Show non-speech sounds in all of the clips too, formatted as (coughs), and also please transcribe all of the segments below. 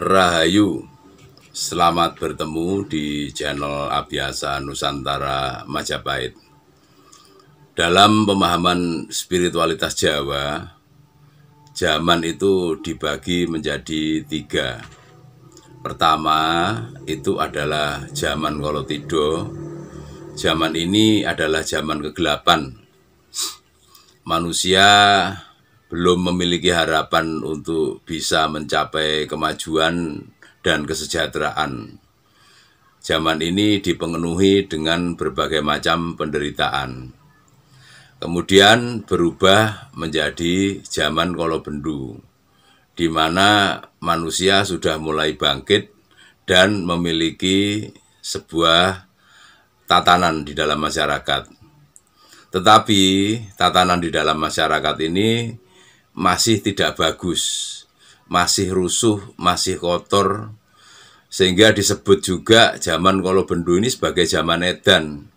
Rahayu. Selamat bertemu di channel Abiasa Nusantara Majapahit. Dalam pemahaman spiritualitas Jawa, zaman itu dibagi menjadi tiga. Pertama, itu adalah zaman Kolotido. Zaman ini adalah zaman kegelapan. Manusia belum memiliki harapan untuk bisa mencapai kemajuan dan kesejahteraan. Zaman ini dipenuhi dengan berbagai macam penderitaan. Kemudian berubah menjadi zaman kolobendu, di mana manusia sudah mulai bangkit dan memiliki sebuah tatanan di dalam masyarakat. Tetapi tatanan di dalam masyarakat ini masih tidak bagus, masih rusuh, masih kotor, sehingga disebut juga zaman bendu ini sebagai zaman edan.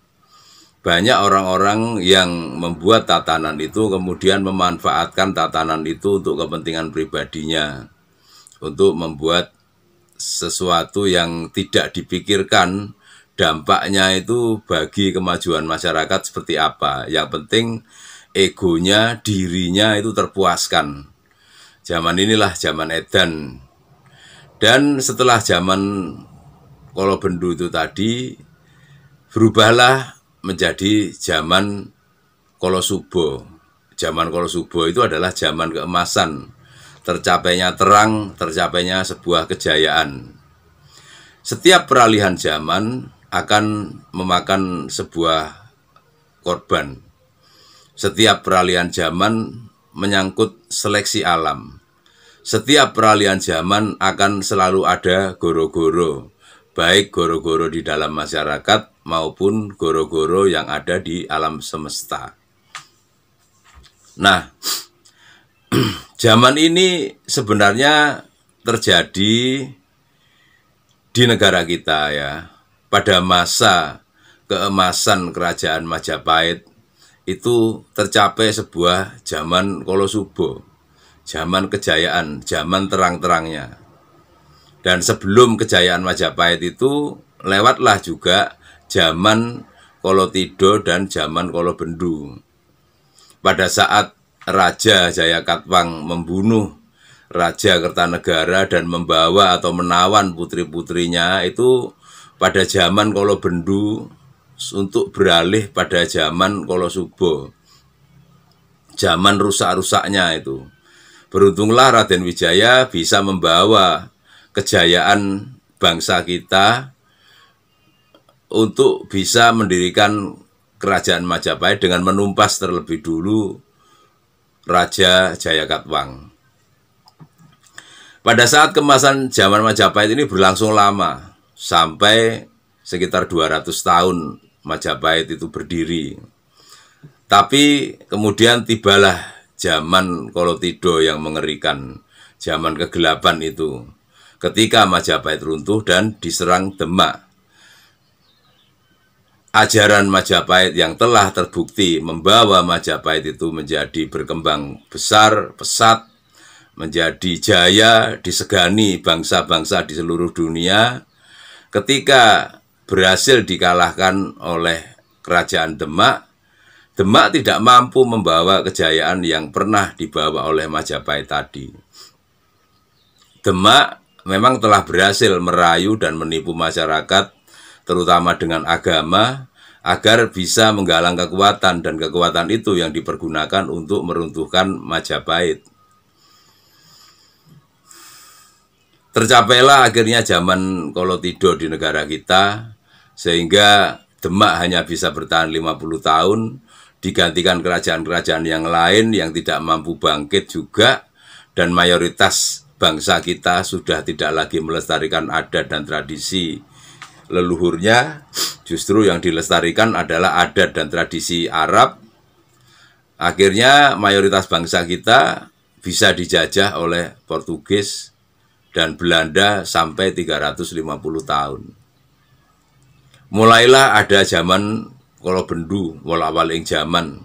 Banyak orang-orang yang membuat tatanan itu kemudian memanfaatkan tatanan itu untuk kepentingan pribadinya, untuk membuat sesuatu yang tidak dipikirkan dampaknya itu bagi kemajuan masyarakat seperti apa. Yang penting egonya, dirinya itu terpuaskan. Zaman inilah zaman edan. Dan setelah zaman kalau bendu itu tadi berubahlah menjadi zaman kalau subuh. Zaman kalau subuh itu adalah zaman keemasan. Tercapainya terang, tercapainya sebuah kejayaan. Setiap peralihan zaman akan memakan sebuah korban setiap peralihan zaman menyangkut seleksi alam. Setiap peralihan zaman akan selalu ada goro-goro, baik goro-goro di dalam masyarakat maupun goro-goro yang ada di alam semesta. Nah, (clears throat) zaman ini sebenarnya terjadi di negara kita ya, pada masa keemasan kerajaan Majapahit itu tercapai sebuah zaman kolosubo, zaman kejayaan, zaman terang-terangnya. Dan sebelum kejayaan Majapahit itu lewatlah juga zaman Kolotido dan zaman Kolobendu. Pada saat Raja Jayakatwang membunuh Raja Kertanegara dan membawa atau menawan putri-putrinya itu pada zaman Kolobendu untuk beralih pada zaman Kolosubo. Zaman rusak-rusaknya itu. Beruntunglah Raden Wijaya bisa membawa kejayaan bangsa kita untuk bisa mendirikan kerajaan Majapahit dengan menumpas terlebih dulu Raja Jayakatwang. Pada saat kemasan zaman Majapahit ini berlangsung lama, sampai sekitar 200 tahun Majapahit itu berdiri. Tapi kemudian tibalah zaman Kolotido yang mengerikan, zaman kegelapan itu. Ketika Majapahit runtuh dan diserang Demak. Ajaran Majapahit yang telah terbukti membawa Majapahit itu menjadi berkembang besar, pesat, menjadi jaya, disegani bangsa-bangsa di seluruh dunia. Ketika berhasil dikalahkan oleh kerajaan Demak. Demak tidak mampu membawa kejayaan yang pernah dibawa oleh Majapahit tadi. Demak memang telah berhasil merayu dan menipu masyarakat, terutama dengan agama, agar bisa menggalang kekuatan dan kekuatan itu yang dipergunakan untuk meruntuhkan Majapahit. Tercapailah akhirnya zaman Kolotido di negara kita, sehingga Demak hanya bisa bertahan 50 tahun, digantikan kerajaan-kerajaan yang lain yang tidak mampu bangkit juga, dan mayoritas bangsa kita sudah tidak lagi melestarikan adat dan tradisi leluhurnya, justru yang dilestarikan adalah adat dan tradisi Arab. Akhirnya mayoritas bangsa kita bisa dijajah oleh Portugis dan Belanda sampai 350 tahun mulailah ada zaman kalau bendu awal-awal yang zaman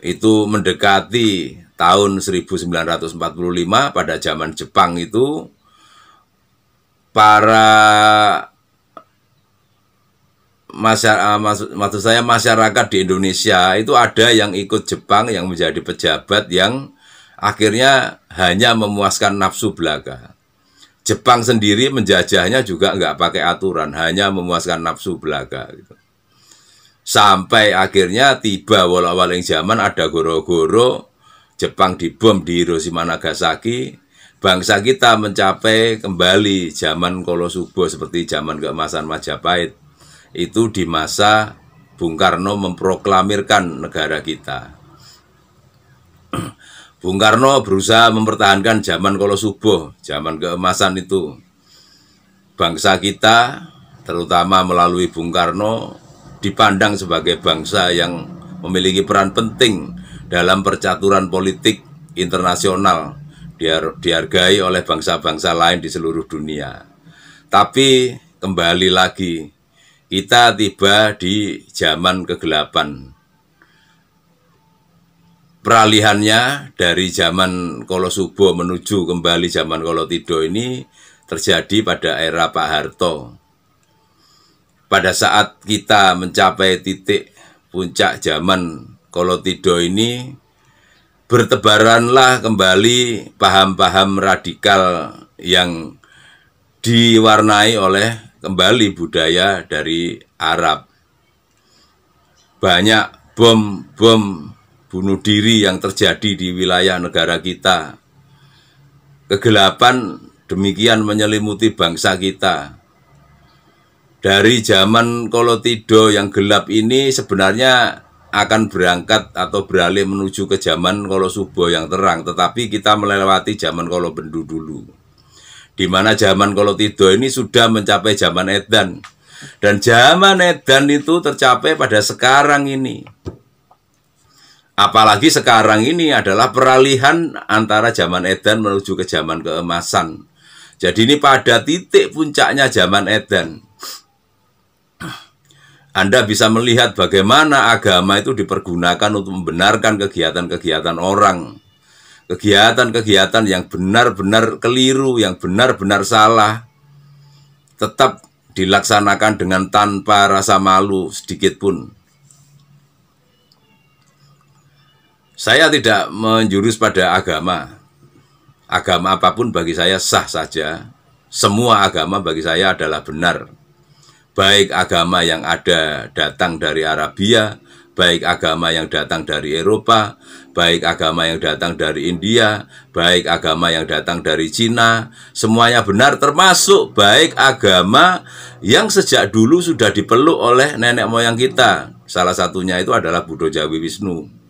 itu mendekati tahun 1945 pada zaman Jepang itu para masyarakat eh, maksud saya masyarakat di Indonesia itu ada yang ikut Jepang yang menjadi pejabat yang akhirnya hanya memuaskan nafsu belaka. Jepang sendiri menjajahnya juga nggak pakai aturan, hanya memuaskan nafsu belaka. Gitu. Sampai akhirnya tiba walau waling zaman ada goro-goro, Jepang dibom di Hiroshima Nagasaki, bangsa kita mencapai kembali zaman Kolosubo seperti zaman keemasan Majapahit. Itu di masa Bung Karno memproklamirkan negara kita. Bung Karno berusaha mempertahankan zaman kalau subuh, zaman keemasan itu. Bangsa kita, terutama melalui Bung Karno, dipandang sebagai bangsa yang memiliki peran penting dalam percaturan politik internasional dihargai oleh bangsa-bangsa lain di seluruh dunia. Tapi kembali lagi, kita tiba di zaman kegelapan peralihannya dari zaman Kolo Subo menuju kembali zaman Kolo Tido ini terjadi pada era Pak Harto. Pada saat kita mencapai titik puncak zaman Kolo Tido ini, bertebaranlah kembali paham-paham radikal yang diwarnai oleh kembali budaya dari Arab. Banyak bom-bom bunuh diri yang terjadi di wilayah negara kita. Kegelapan demikian menyelimuti bangsa kita. Dari zaman Kolotido yang gelap ini sebenarnya akan berangkat atau beralih menuju ke zaman Kolo yang terang, tetapi kita melewati zaman kolobendu dulu. Di mana zaman Kolo ini sudah mencapai zaman Edan. Dan zaman Edan itu tercapai pada sekarang ini. Apalagi sekarang ini adalah peralihan antara zaman Eden menuju ke zaman keemasan. Jadi ini pada titik puncaknya zaman Eden. Anda bisa melihat bagaimana agama itu dipergunakan untuk membenarkan kegiatan-kegiatan orang. Kegiatan-kegiatan yang benar-benar keliru, yang benar-benar salah. Tetap dilaksanakan dengan tanpa rasa malu sedikit pun. Saya tidak menjurus pada agama. Agama apapun bagi saya sah saja. Semua agama bagi saya adalah benar. Baik agama yang ada datang dari Arabia, baik agama yang datang dari Eropa, baik agama yang datang dari India, baik agama yang datang dari Cina, semuanya benar termasuk baik agama yang sejak dulu sudah dipeluk oleh nenek moyang kita. Salah satunya itu adalah Budha Jawi Wisnu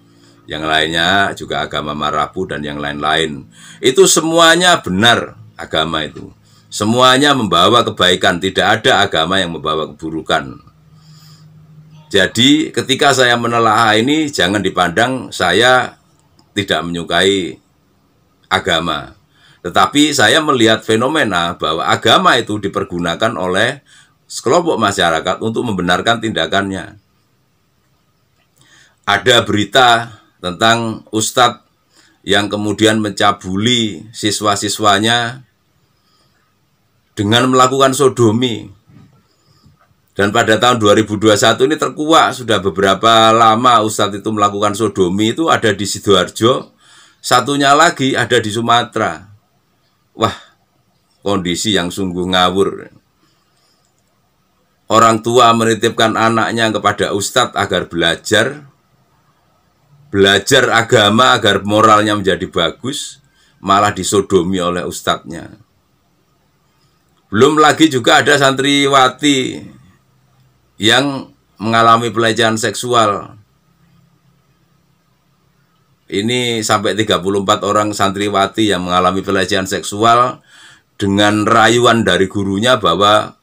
yang lainnya juga agama Marabu dan yang lain-lain. Itu semuanya benar agama itu. Semuanya membawa kebaikan, tidak ada agama yang membawa keburukan. Jadi ketika saya menelaah ini jangan dipandang saya tidak menyukai agama. Tetapi saya melihat fenomena bahwa agama itu dipergunakan oleh sekelompok masyarakat untuk membenarkan tindakannya. Ada berita tentang ustadz yang kemudian mencabuli siswa-siswanya dengan melakukan sodomi. Dan pada tahun 2021 ini terkuak sudah beberapa lama Ustadz itu melakukan sodomi itu ada di Sidoarjo, satunya lagi ada di Sumatera. Wah, kondisi yang sungguh ngawur. Orang tua menitipkan anaknya kepada Ustadz agar belajar, belajar agama agar moralnya menjadi bagus, malah disodomi oleh ustadznya. Belum lagi juga ada santriwati yang mengalami pelecehan seksual. Ini sampai 34 orang santriwati yang mengalami pelecehan seksual dengan rayuan dari gurunya bahwa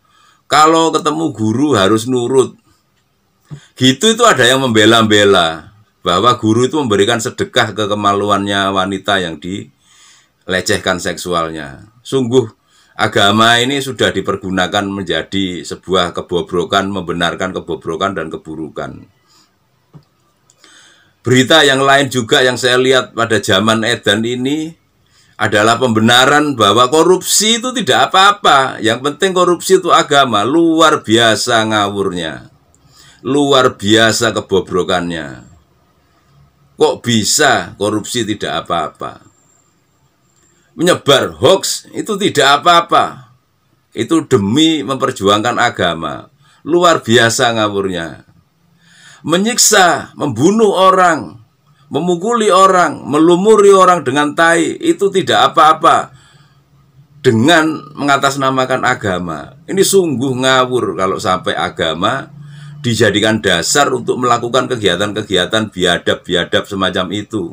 kalau ketemu guru harus nurut. Gitu itu ada yang membela-bela bahwa guru itu memberikan sedekah ke kemaluannya wanita yang dilecehkan seksualnya. Sungguh agama ini sudah dipergunakan menjadi sebuah kebobrokan, membenarkan kebobrokan dan keburukan. Berita yang lain juga yang saya lihat pada zaman Edan ini adalah pembenaran bahwa korupsi itu tidak apa-apa. Yang penting korupsi itu agama, luar biasa ngawurnya. Luar biasa kebobrokannya. Kok bisa korupsi tidak apa-apa? Menyebar hoax itu tidak apa-apa. Itu demi memperjuangkan agama. Luar biasa ngawurnya. Menyiksa, membunuh orang, memukuli orang, melumuri orang dengan tai, itu tidak apa-apa dengan mengatasnamakan agama. Ini sungguh ngawur kalau sampai agama dijadikan dasar untuk melakukan kegiatan-kegiatan biadab-biadab semacam itu.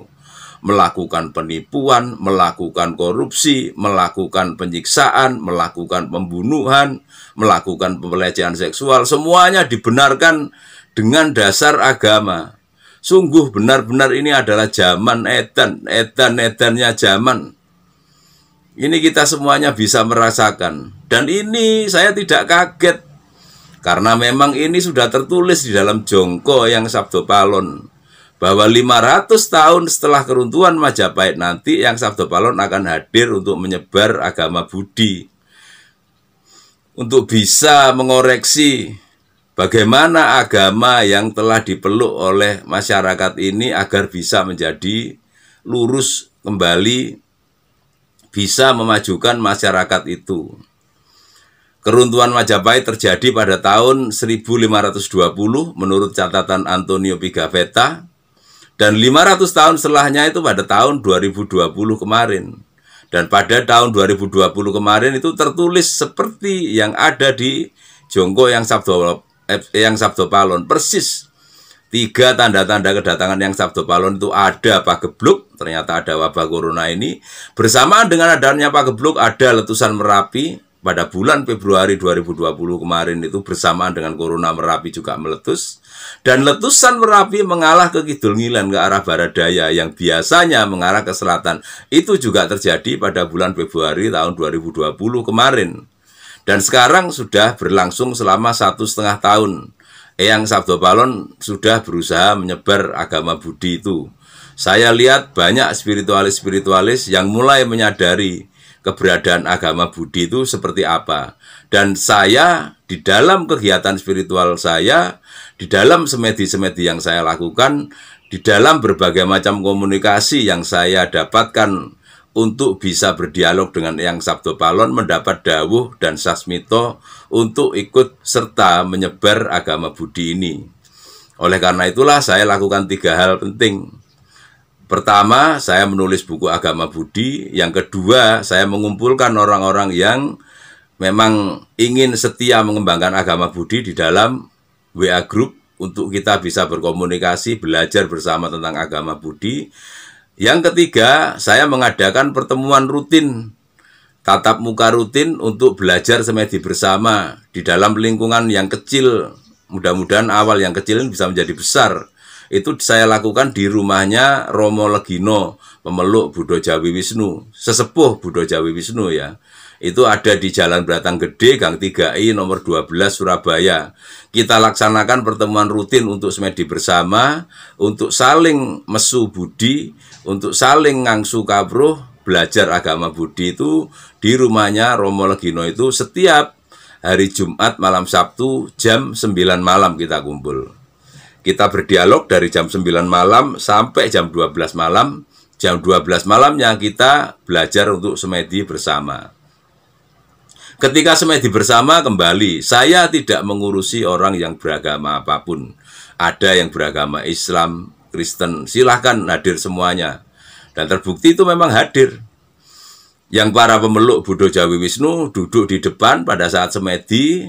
Melakukan penipuan, melakukan korupsi, melakukan penyiksaan, melakukan pembunuhan, melakukan pelecehan seksual, semuanya dibenarkan dengan dasar agama. Sungguh benar-benar ini adalah zaman edan, edan-edannya zaman. Ini kita semuanya bisa merasakan. Dan ini saya tidak kaget karena memang ini sudah tertulis di dalam jongko yang Sabdo Palon bahwa 500 tahun setelah keruntuhan Majapahit nanti yang Sabdo Palon akan hadir untuk menyebar agama Budi untuk bisa mengoreksi bagaimana agama yang telah dipeluk oleh masyarakat ini agar bisa menjadi lurus kembali bisa memajukan masyarakat itu. Keruntuhan Majapahit terjadi pada tahun 1520 menurut catatan Antonio Pigafetta dan 500 tahun setelahnya itu pada tahun 2020 kemarin. Dan pada tahun 2020 kemarin itu tertulis seperti yang ada di Jongko yang Sabdo eh, yang Sabdo Palon persis tiga tanda-tanda kedatangan yang Sabdo Palon itu ada Pak Gebluk ternyata ada wabah corona ini bersamaan dengan adanya Pak Gebluk ada letusan Merapi pada bulan Februari 2020 kemarin itu bersamaan dengan corona Merapi juga meletus dan letusan Merapi mengalah ke kidul ngilan ke arah barat daya yang biasanya mengarah ke selatan itu juga terjadi pada bulan Februari tahun 2020 kemarin dan sekarang sudah berlangsung selama satu setengah tahun Eyang Sabdo Balon sudah berusaha menyebar agama Budi itu. Saya lihat banyak spiritualis-spiritualis yang mulai menyadari keberadaan agama Budi itu seperti apa. Dan saya di dalam kegiatan spiritual saya, di dalam semedi-semedi yang saya lakukan, di dalam berbagai macam komunikasi yang saya dapatkan untuk bisa berdialog dengan Yang Sabdo Palon mendapat dawuh dan sasmito untuk ikut serta menyebar agama Budi ini. Oleh karena itulah saya lakukan tiga hal penting. Pertama, saya menulis buku agama Budi. Yang kedua, saya mengumpulkan orang-orang yang memang ingin setia mengembangkan agama Budi di dalam WA Group untuk kita bisa berkomunikasi, belajar bersama tentang agama Budi. Yang ketiga, saya mengadakan pertemuan rutin, tatap muka rutin untuk belajar semedi bersama di dalam lingkungan yang kecil. Mudah-mudahan awal yang kecil ini bisa menjadi besar itu saya lakukan di rumahnya Romo Legino, pemeluk Budo Jawi Wisnu, sesepuh Budo Jawi Wisnu ya. Itu ada di Jalan Beratang Gede, Gang 3I, nomor 12, Surabaya. Kita laksanakan pertemuan rutin untuk semedi bersama, untuk saling mesu budi, untuk saling ngangsu kabruh, belajar agama budi itu di rumahnya Romo Legino itu setiap hari Jumat malam Sabtu jam 9 malam kita kumpul. Kita berdialog dari jam 9 malam sampai jam 12 malam. Jam 12 yang kita belajar untuk semedi bersama. Ketika semedi bersama kembali, saya tidak mengurusi orang yang beragama apapun. Ada yang beragama Islam, Kristen, silahkan hadir semuanya. Dan terbukti itu memang hadir. Yang para pemeluk Budha, Jawi Wisnu duduk di depan pada saat semedi,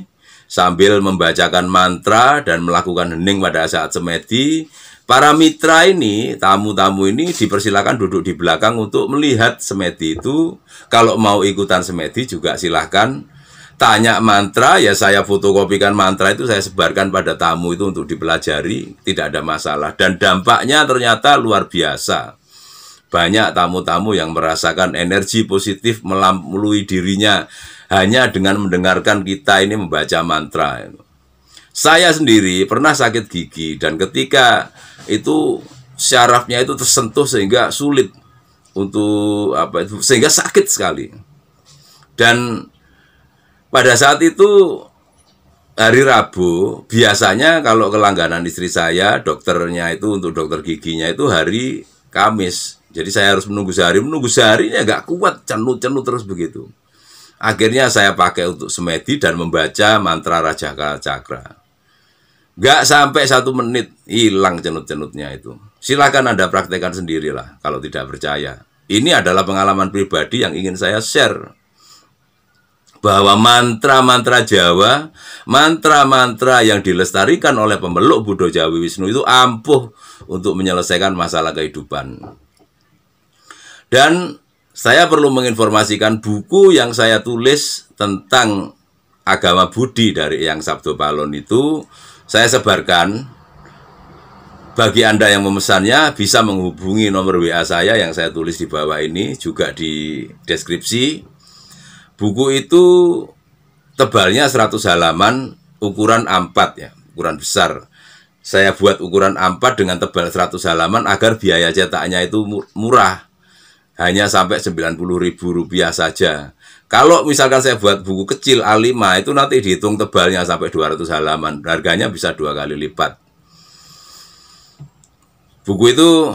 sambil membacakan mantra dan melakukan hening pada saat semedi. Para mitra ini, tamu-tamu ini dipersilakan duduk di belakang untuk melihat semedi itu. Kalau mau ikutan semedi juga silahkan tanya mantra, ya saya fotokopikan mantra itu saya sebarkan pada tamu itu untuk dipelajari, tidak ada masalah. Dan dampaknya ternyata luar biasa. Banyak tamu-tamu yang merasakan energi positif melalui dirinya hanya dengan mendengarkan kita ini membaca mantra. Saya sendiri pernah sakit gigi dan ketika itu syarafnya itu tersentuh sehingga sulit untuk apa itu sehingga sakit sekali. Dan pada saat itu hari Rabu biasanya kalau kelangganan istri saya dokternya itu untuk dokter giginya itu hari Kamis jadi saya harus menunggu sehari menunggu seharinya agak kuat cenut cenut terus begitu Akhirnya saya pakai untuk semedi dan membaca mantra Raja Cakra. Gak sampai satu menit hilang cenut-cenutnya itu. Silakan Anda praktekkan sendirilah kalau tidak percaya. Ini adalah pengalaman pribadi yang ingin saya share. Bahwa mantra-mantra Jawa, mantra-mantra yang dilestarikan oleh pemeluk Buddha Jawa Wisnu itu ampuh untuk menyelesaikan masalah kehidupan. Dan saya perlu menginformasikan buku yang saya tulis tentang agama Budi dari yang Sabdo Balon itu saya sebarkan bagi Anda yang memesannya bisa menghubungi nomor WA saya yang saya tulis di bawah ini juga di deskripsi. Buku itu tebalnya 100 halaman ukuran A4 ya, ukuran besar. Saya buat ukuran A4 dengan tebal 100 halaman agar biaya cetaknya itu murah hanya sampai sembilan puluh ribu rupiah saja. Kalau misalkan saya buat buku kecil A5 itu nanti dihitung tebalnya sampai 200 halaman, harganya bisa dua kali lipat. Buku itu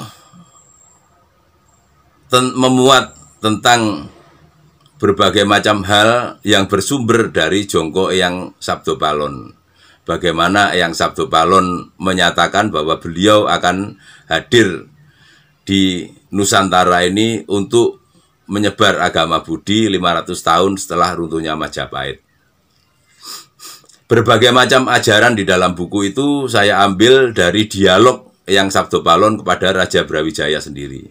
ten memuat tentang berbagai macam hal yang bersumber dari Jongko yang Sabdo Palon. Bagaimana yang Sabdo Palon menyatakan bahwa beliau akan hadir di Nusantara ini untuk menyebar agama Budi 500 tahun setelah runtuhnya Majapahit. Berbagai macam ajaran di dalam buku itu saya ambil dari dialog yang Sabdo Palon kepada Raja Brawijaya sendiri.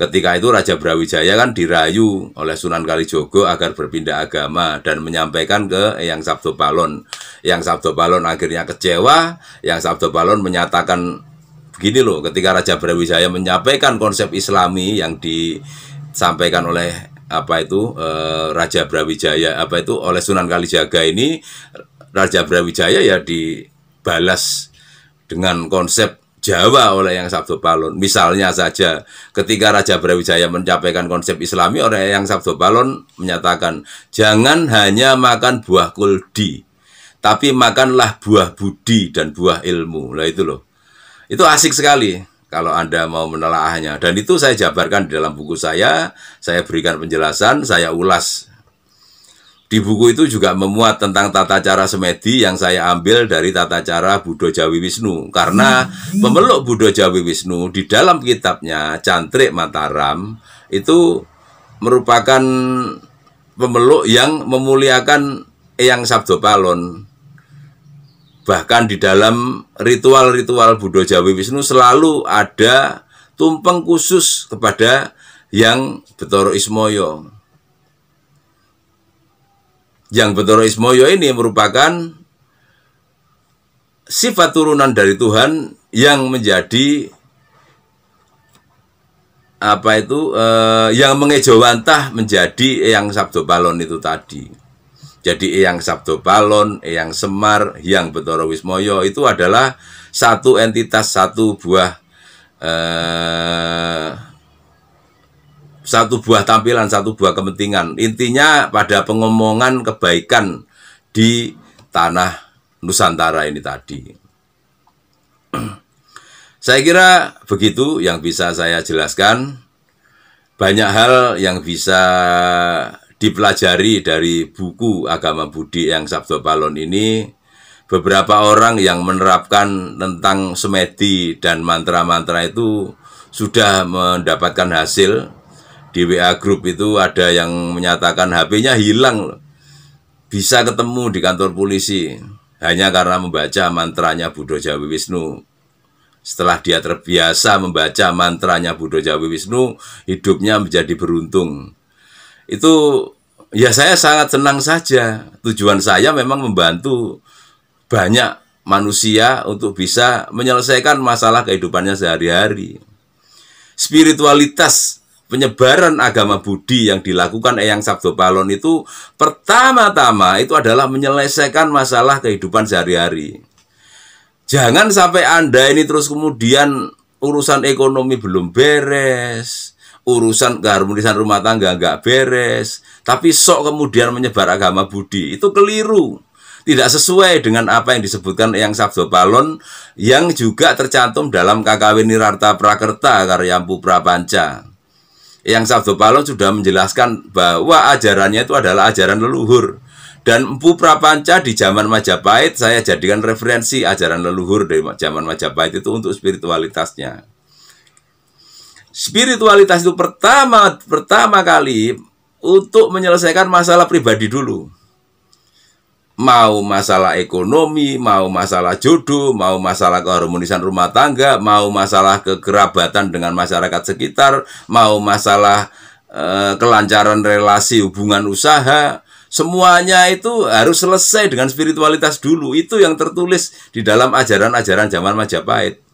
Ketika itu Raja Brawijaya kan dirayu oleh Sunan Kalijogo agar berpindah agama dan menyampaikan ke Yang Sabdo Palon. Yang Sabdo Palon akhirnya kecewa, Yang Sabdo Palon menyatakan Begini loh, ketika Raja Brawijaya menyampaikan konsep Islami yang disampaikan oleh apa itu e, Raja Brawijaya apa itu oleh Sunan Kalijaga ini Raja Brawijaya ya dibalas dengan konsep Jawa oleh yang Sabdo Palon. Misalnya saja ketika Raja Brawijaya menyampaikan konsep Islami oleh yang Sabdo Palon menyatakan jangan hanya makan buah kuldi tapi makanlah buah budi dan buah ilmu. Lah itu loh. Itu asik sekali kalau Anda mau menelaahnya. Dan itu saya jabarkan di dalam buku saya, saya berikan penjelasan, saya ulas. Di buku itu juga memuat tentang tata cara semedi yang saya ambil dari tata cara Budo Jawi Wisnu. Karena pemeluk Budo Jawi Wisnu di dalam kitabnya Cantrik Mataram itu merupakan pemeluk yang memuliakan Eyang Sabdo Palon Bahkan di dalam ritual-ritual Buddha Jawa Wisnu selalu ada tumpeng khusus kepada yang Betoro Ismoyo. Yang Betoro Ismoyo ini merupakan sifat turunan dari Tuhan yang menjadi apa itu eh, yang mengejawantah menjadi yang Sabdo Balon itu tadi. Jadi yang Sabdo Palon, yang Semar, yang Betoro Wismoyo itu adalah satu entitas, satu buah eh, satu buah tampilan, satu buah kepentingan. Intinya pada pengomongan kebaikan di tanah Nusantara ini tadi. (clears throat) Saya kira begitu yang bisa saya jelaskan. Banyak hal yang bisa dipelajari dari buku agama Budi yang Sabdo Palon ini beberapa orang yang menerapkan tentang semedi dan mantra-mantra itu sudah mendapatkan hasil di WA group itu ada yang menyatakan HP-nya hilang bisa ketemu di kantor polisi hanya karena membaca mantranya Budo Jawi Wisnu setelah dia terbiasa membaca mantranya Budo Jawi Wisnu hidupnya menjadi beruntung itu ya saya sangat senang saja. Tujuan saya memang membantu banyak manusia untuk bisa menyelesaikan masalah kehidupannya sehari-hari. Spiritualitas penyebaran agama Budi yang dilakukan Eyang Sabdo Palon itu pertama-tama itu adalah menyelesaikan masalah kehidupan sehari-hari. Jangan sampai Anda ini terus kemudian urusan ekonomi belum beres, urusan keharmonisan rumah tangga nggak beres, tapi sok kemudian menyebar agama budi itu keliru. Tidak sesuai dengan apa yang disebutkan yang Sabdo Palon yang juga tercantum dalam KKW Nirarta Prakerta karya Ampu Prapanca. Yang Sabdo Palon sudah menjelaskan bahwa ajarannya itu adalah ajaran leluhur. Dan Empu Prapanca di zaman Majapahit saya jadikan referensi ajaran leluhur dari zaman Majapahit itu untuk spiritualitasnya. Spiritualitas itu pertama pertama kali untuk menyelesaikan masalah pribadi dulu. Mau masalah ekonomi, mau masalah jodoh, mau masalah keharmonisan rumah tangga, mau masalah kekerabatan dengan masyarakat sekitar, mau masalah eh, kelancaran relasi hubungan usaha, semuanya itu harus selesai dengan spiritualitas dulu. Itu yang tertulis di dalam ajaran-ajaran zaman Majapahit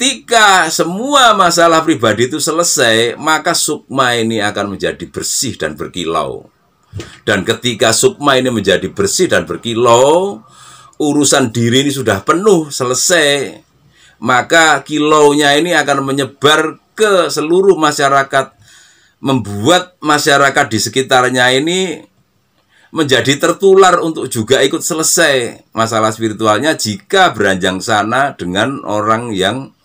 ketika semua masalah pribadi itu selesai, maka sukma ini akan menjadi bersih dan berkilau. Dan ketika sukma ini menjadi bersih dan berkilau, urusan diri ini sudah penuh, selesai. Maka kilaunya ini akan menyebar ke seluruh masyarakat, membuat masyarakat di sekitarnya ini menjadi tertular untuk juga ikut selesai masalah spiritualnya jika beranjang sana dengan orang yang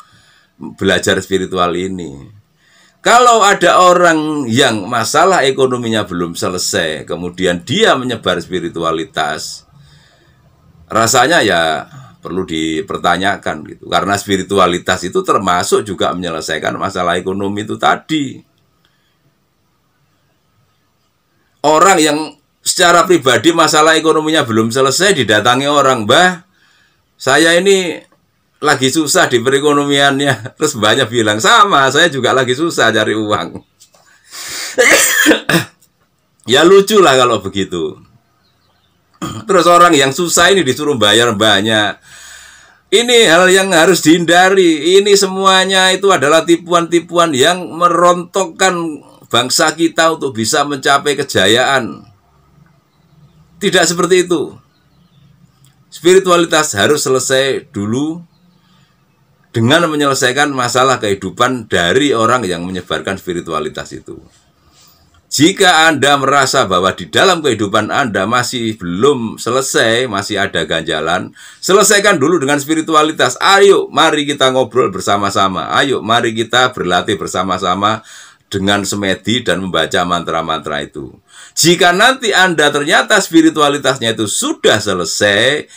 belajar spiritual ini. Kalau ada orang yang masalah ekonominya belum selesai, kemudian dia menyebar spiritualitas, rasanya ya perlu dipertanyakan gitu. Karena spiritualitas itu termasuk juga menyelesaikan masalah ekonomi itu tadi. Orang yang secara pribadi masalah ekonominya belum selesai didatangi orang, bah saya ini lagi susah di perekonomiannya. (laughs) Terus banyak bilang, sama, saya juga lagi susah cari uang. (coughs) ya lucu lah kalau begitu. (coughs) Terus orang yang susah ini disuruh bayar banyak. Ini hal yang harus dihindari. Ini semuanya itu adalah tipuan-tipuan yang merontokkan bangsa kita untuk bisa mencapai kejayaan. Tidak seperti itu. Spiritualitas harus selesai dulu dengan menyelesaikan masalah kehidupan dari orang yang menyebarkan spiritualitas itu. Jika Anda merasa bahwa di dalam kehidupan Anda masih belum selesai, masih ada ganjalan, selesaikan dulu dengan spiritualitas. Ayo, mari kita ngobrol bersama-sama. Ayo, mari kita berlatih bersama-sama dengan semedi dan membaca mantra-mantra itu. Jika nanti Anda ternyata spiritualitasnya itu sudah selesai,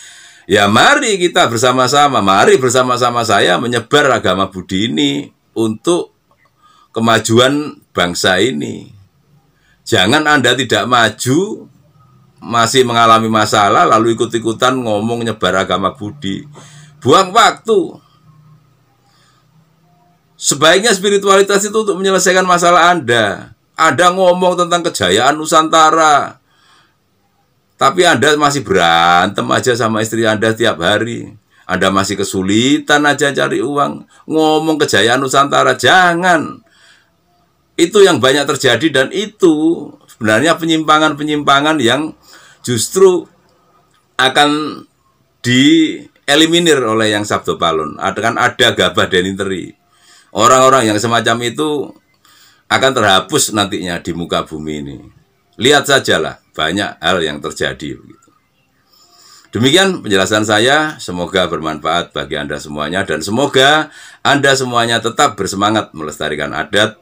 Ya mari kita bersama-sama, mari bersama-sama saya menyebar agama Budi ini untuk kemajuan bangsa ini. Jangan Anda tidak maju, masih mengalami masalah, lalu ikut-ikutan ngomong nyebar agama Budi. Buang waktu. Sebaiknya spiritualitas itu untuk menyelesaikan masalah Anda. Ada ngomong tentang kejayaan Nusantara, tapi Anda masih berantem aja sama istri Anda tiap hari. Anda masih kesulitan aja cari uang. Ngomong kejayaan Nusantara, jangan. Itu yang banyak terjadi dan itu sebenarnya penyimpangan-penyimpangan yang justru akan dieliminir oleh yang Sabdo Palun. kan ada gabah dan interi. Orang-orang yang semacam itu akan terhapus nantinya di muka bumi ini. Lihat sajalah banyak hal yang terjadi. Demikian penjelasan saya, semoga bermanfaat bagi Anda semuanya dan semoga Anda semuanya tetap bersemangat melestarikan adat,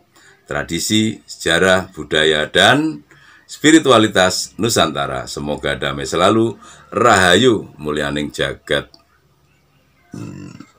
tradisi, sejarah, budaya, dan spiritualitas Nusantara. Semoga damai selalu, rahayu mulyaning jagat. Hmm.